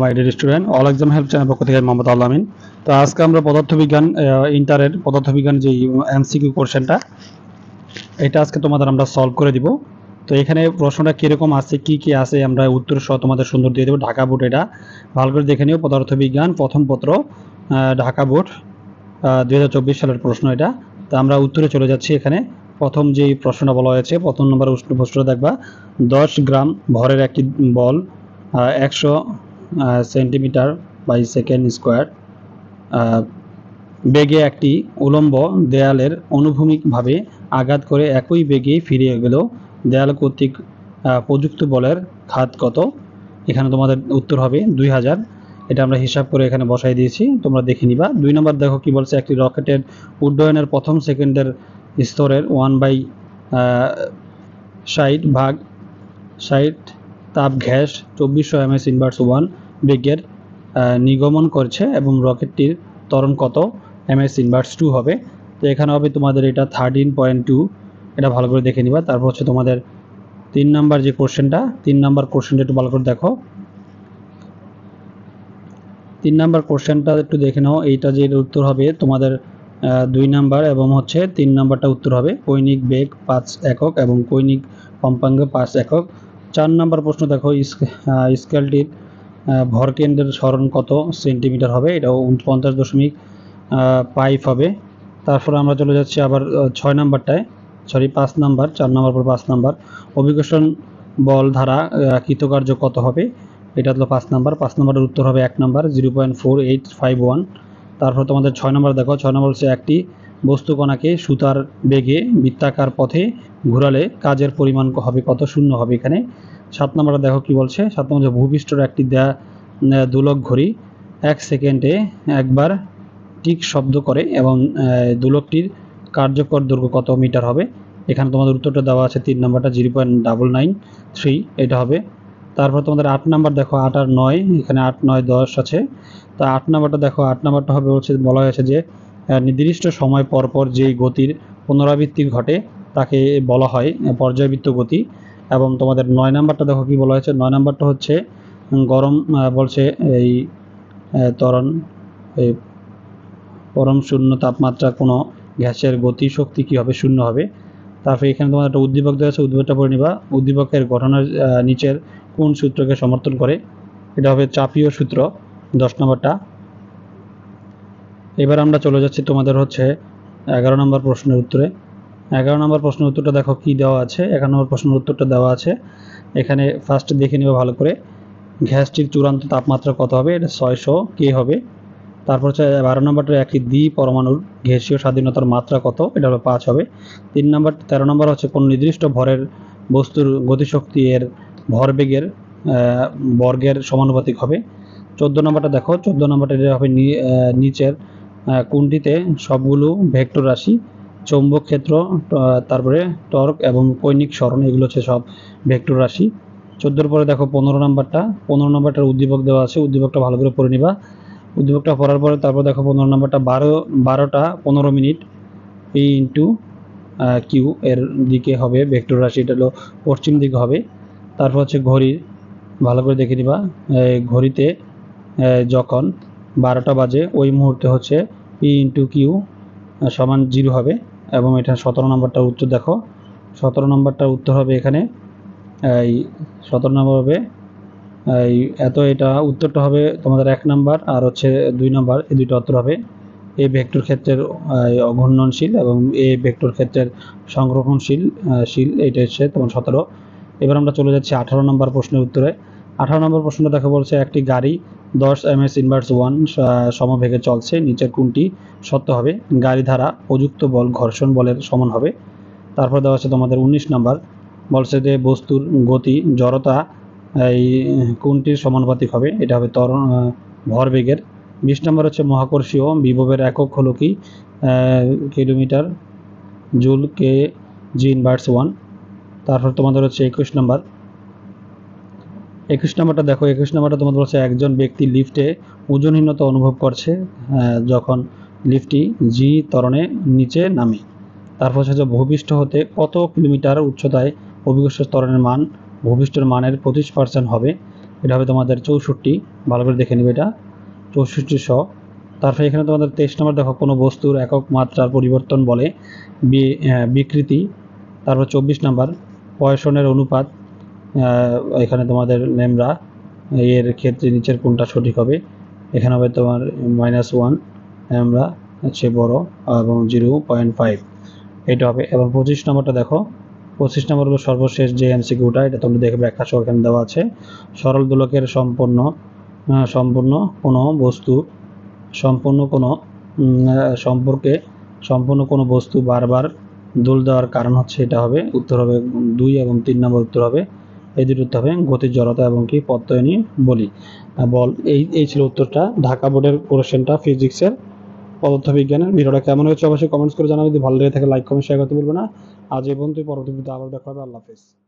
মাইডের student all exam help channel পক্ষ থেকে মোহাম্মদ আল্লামিন তো আজকে আমরা পদার্থবিজ্ঞান ইন্টারের পদার্থবিজ্ঞান যে এমসিকিউ কোশ্চেনটা এটা আজকে তোমাদের আমরা সলভ করে দিব তো এখানে প্রশ্নটা কীরকম আছে কি কি আছে আমরা উত্তর সহ তোমাদের সুন্দর দিয়ে দেবো ঢাকা বোর্ড এটা ভালো করে দেখে নিও পদার্থবিজ্ঞান প্রথম পত্র ঢাকা বোর্ড দু সালের প্রশ্ন এটা তো আমরা উত্তরে চলে যাচ্ছি এখানে প্রথম যে প্রশ্নটা বলা হয়েছে প্রথম নম্বর উষ্ণ প্রশ্নটা দেখবা দশ গ্রাম ভরের একটি বল একশো সেন্টিমিটার বাই সেকেন্ড স্কোয়ার বেগে একটি উলম্ব দেয়ালের অনুভূমিকভাবে আঘাত করে একই বেগে ফিরিয়ে গেল দেয়াল কর্তৃক প্রযুক্ত বলের খাত কত এখানে তোমাদের উত্তর হবে দুই হাজার এটা আমরা হিসাব করে এখানে বসাই দিয়েছি তোমরা দেখে নিবা দুই নম্বর দেখো কি বলছে একটি রকেটের উড্ডয়নের প্রথম সেকেন্ডের স্তরের ওয়ান বাই ষাট ভাগ ষাট তাপ ঘ্যাস চব্বিশশো এম এস ইনভার্স ওয়ান বেগের নিগমন করছে এবং রকেটটির তরণ কত এম এস ইনভার্স টু হবে তো এখানে হবে তোমাদের এটা থার্টিন পয়েন্ট টু এটা ভালো করে দেখে নিবা তারপর হচ্ছে তোমাদের তিন নাম্বার যে কোশ্চেনটা তিন নাম্বার কোশ্চেনটা একটু ভালো করে দেখো তিন নাম্বার কোশ্চেনটা একটু দেখে নাও এইটা যে উত্তর হবে তোমাদের দুই নাম্বার এবং হচ্ছে তিন নাম্বারটা উত্তর হবে কৈনিক বেগ পাঁচ একক এবং কৈনিক কম্পাঙ্গ পাঁচ একক চার নাম্বার প্রশ্ন দেখো স্কেলটির ভরকেন্দ্রের সরণ কত সেন্টিমিটার হবে এটাও উনপঞ্চাশ দশমিক পাইপ হবে তারপরে আমরা চলে যাচ্ছি আবার ছয় নাম্বারটায় সরি পাঁচ নাম্বার চার নাম্বার পর পাঁচ নাম্বার অভিকর্ষণ বল ধারা কৃতকার্য কত হবে এটা হলো পাঁচ নাম্বার পাঁচ নাম্বারের উত্তর হবে এক number zero point four eight five one তারপর তোমাদের ছয় নম্বর দেখো ছয় নম্বর হচ্ছে একটি বস্তুকণাকে সুতার বেগে বৃত্তাকার পথে ঘোরালে কাজের পরিমাণ হবে কত শূন্য হবে এখানে সাত নম্বরটা দেখো কি বলছে সাত নম্বর ভূপৃষ্ঠর একটি দেয়া দুলক ঘড়ি এক সেকেন্ডে একবার টিক শব্দ করে এবং দুলকটির কার্যকর দৈর্ঘ্য কত মিটার হবে এখানে তোমাদের উত্তরটা দেওয়া আছে তিন নম্বরটা zero point double nine three এটা হবে তারপর তোমাদের আট নাম্বার দেখো আট আর নয় এখানে আট নয় দশ আছে তো আট নাম্বারটা দেখো আট নাম্বারটা হবে হচ্ছে বলা হয়েছে যে নির্দিষ্ট সময় পরপর যেই গতির পুনরাবৃত্তি ঘটে তাকে বলা হয় পর্যায়বৃত্ত গতি এবং তোমাদের নয় নাম্বারটা দেখো কি বলা হয়েছে নয় নাম্বারটা হচ্ছে গরম বলছে এই তরণ এই পরম শূন্য তাপমাত্রা কোনো গ্যাসের গতি শক্তি কি হবে শূন্য হবে তারপরে এখানে তোমার একটা উদ্দীপক দেওয়া আছে উদ্দীপকটা পড়ে নিবা উদ্দীপকের ঘটনার নিচের কোন সূত্রকে সমর্থন করে এটা হবে চাপীয় সূত্র দশ নম্বরটা এবার আমরা চলে যাচ্ছি তোমাদের হচ্ছে এগারো নম্বর প্রশ্নের উত্তরে এগারো নম্বর প্রশ্নের উত্তরটা দেখো কি দেওয়া আছে এগারো নম্বর প্রশ্নের উত্তরটা দেওয়া আছে এখানে ফার্স্ট দেখে নেবে ভালো করে গ্যাসটির চূড়ান্ত তাপমাত্রা কত হবে এটা ছয়শো কে হবে তারপর হচ্ছে বারো নম্বরটা একটি দ্বি পরমাণুর ঘেসীয় স্বাধীনতার মাত্রা কত এটা হলো পাঁচ হবে তিন নম্বর তেরো নম্বর হচ্ছে কোনো নির্দিষ্ট ভরের বস্তুর গতিশক্তি এর ভরবেগের বর্গের সমানুপাতিক হবে চোদ্দো নম্বরটা দেখো চোদ্দো নম্বরটা এটা হবে নিচের কুণ্ডিতে সবগুলো ভেক্টর রাশি চৌম্বক ক্ষেত্র তারপরে টর্ক এবং কৈনিক স্মরণ এগুলো হচ্ছে সব ভেক্টর রাশি চোদ্দোর পরে দেখো পনেরো নাম্বারটা পনেরো নাম্বারটার উদ্দীপক দেওয়া আছে উদ্দীপকটা ভালো করে পড়ে নিবা উদ্দীপকটা পড়ার পরে তারপর দেখো পনেরো নাম্বারটা বারো বারোটা পনেরো মিনিট পি ইন্টু কিউ এর দিকে হবে ভেক্টর রাশি এটা হলো পশ্চিম দিকে হবে তারপর হচ্ছে ঘড়ি ভালো করে দেখে নিবা ঘড়িতে যখন বারোটা বাজে ওই মুহূর্তে হচ্ছে পি ইন্টু কিউ সমান জিরো হবে এবং এটা সতেরো নম্বরটার উত্তর দেখো সতেরো নম্বরটার উত্তর হবে এখানে এই সতেরো নম্বর হবে এই এত এটা উত্তরটা হবে তোমাদের এক নাম্বার আর হচ্ছে দুই নাম্বার এই দুইটা উত্তর হবে এ ভেক্টর ক্ষেত্রের অঘূর্ণনশীল এবং এ ভেক্টর ক্ষেত্রের সংরক্ষণশীল শীল এটা হচ্ছে তোমার সতেরো এবার আমরা চলে যাচ্ছি আঠারো নম্বর প্রশ্নের উত্তরে আঠারো নম্বর প্রশ্নটা দেখা বলছে একটি গাড়ি দশ এম এস ইনভার্স ওয়ান সমভেগে চলছে নিচের কোনটি সত্য হবে গাড়ি ধারা প্রযুক্ত বল ঘর্ষণ বলের সমান হবে তারপর দেওয়া আছে তোমাদের উনিশ নাম্বার বলছে যে বস্তুর গতি জড়তা এই কোনটির সমানুপাতিক হবে এটা হবে তরণ ভরবেগের বিশ নম্বর হচ্ছে মহাকর্ষীয় বিভবের একক হলো কি kilometre joule K G inverse one তারপর তোমাদের হচ্ছে একুশ নম্বর একুশ নাম্বারটা দেখো একুশ নাম্বারটা তোমাদের বলছে একজন ব্যক্তি লিফটে ওজনহীনতা অনুভব করছে যখন লিফটটি জি তরণে নিচে নামে তারপর হচ্ছে ভূপিষ্ঠ হতে কত কিলোমিটার উচ্চতায় অভিজ্ঞ তরণের মান ভূপিষ্ঠের মানের পঁচিশ পার্সেন্ট হবে এটা হবে তোমাদের চৌষট্টি ভালো করে দেখে নেবে এটা চৌষট্টি শ তারপরে এখানে তোমাদের তেইশ নম্বর দেখো কোনো বস্তুর একক মাত্রার পরিবর্তন বলে বিকৃতি তারপর চব্বিশ নম্বর পয়সনের অনুপাত এখানে তোমাদের ল্যামড়া এর ক্ষেত্রে নিচের কোনটা সঠিক হবে এখানে হবে তোমার মাইনাস ওয়ান মেমরা হচ্ছে বড় এবং জিরো পয়েন্ট ফাইভ এটা হবে এবং পঁচিশ নম্বরটা দেখো পঁচিশ নম্বর হলো সর্বশেষ যে এমসিকিউটা এটা তোমরা দেখে ব্যাখ্যা সহ দেওয়া আছে সরল দোলকের সম্পূর্ণ সম্পূর্ণ কোনো বস্তু সম্পূর্ণ কোনো সম্পর্কে সম্পূর্ণ কোনো বস্তু বারবার দোল দেওয়ার কারণ হচ্ছে এটা হবে উত্তর হবে দুই এবং তিন নম্বর উত্তর হবে এই দুটি উত্তর হবে গতির জড়তা এবং কি প্রত্যয় নিয়ে বলি বল এই এই ছিল উত্তরটা ঢাকা বোর্ডের কোশ্চেনটা ফিজিক্সের পদার্থবিজ্ঞানের ভিডিওটা কেমন হয়েছে অবশ্যই কমেন্টস করে জানা যদি ভালো লেগে থাকে লাইক কমেন্ট শেয়ার করতে বলবে না আজ এই পর্যন্ত পরবর্তীতে আবার দেখা হবে আল্লাহ হাফেজ